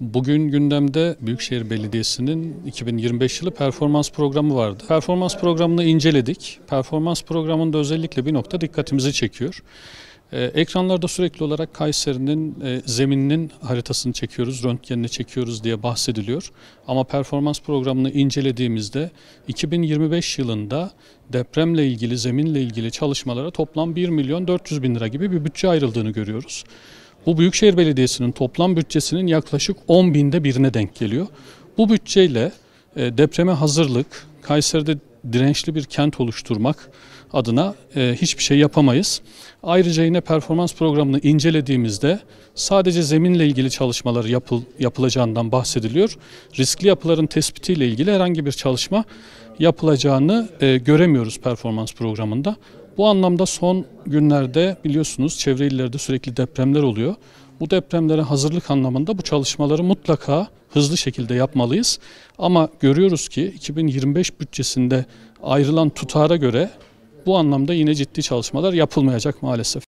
Bugün gündemde Büyükşehir Belediyesi'nin 2025 yılı performans programı vardı. Performans programını inceledik. Performans programında özellikle bir nokta dikkatimizi çekiyor. Ee, ekranlarda sürekli olarak Kayseri'nin e, zemininin haritasını çekiyoruz, röntgenini çekiyoruz diye bahsediliyor. Ama performans programını incelediğimizde 2025 yılında depremle ilgili, zeminle ilgili çalışmalara toplam 1 milyon 400 bin lira gibi bir bütçe ayrıldığını görüyoruz. Bu Büyükşehir Belediyesi'nin toplam bütçesinin yaklaşık 10 binde birine denk geliyor. Bu bütçeyle e, depreme hazırlık, Kayseri'de dirençli bir kent oluşturmak adına e, hiçbir şey yapamayız. Ayrıca yine performans programını incelediğimizde sadece zeminle ilgili çalışmalar yapıl, yapılacağından bahsediliyor. Riskli yapıların tespitiyle ilgili herhangi bir çalışma yapılacağını e, göremiyoruz performans programında. Bu anlamda son günlerde biliyorsunuz çevre illerde sürekli depremler oluyor. Bu depremlere hazırlık anlamında bu çalışmaları mutlaka hızlı şekilde yapmalıyız. Ama görüyoruz ki 2025 bütçesinde ayrılan tutara göre bu anlamda yine ciddi çalışmalar yapılmayacak maalesef.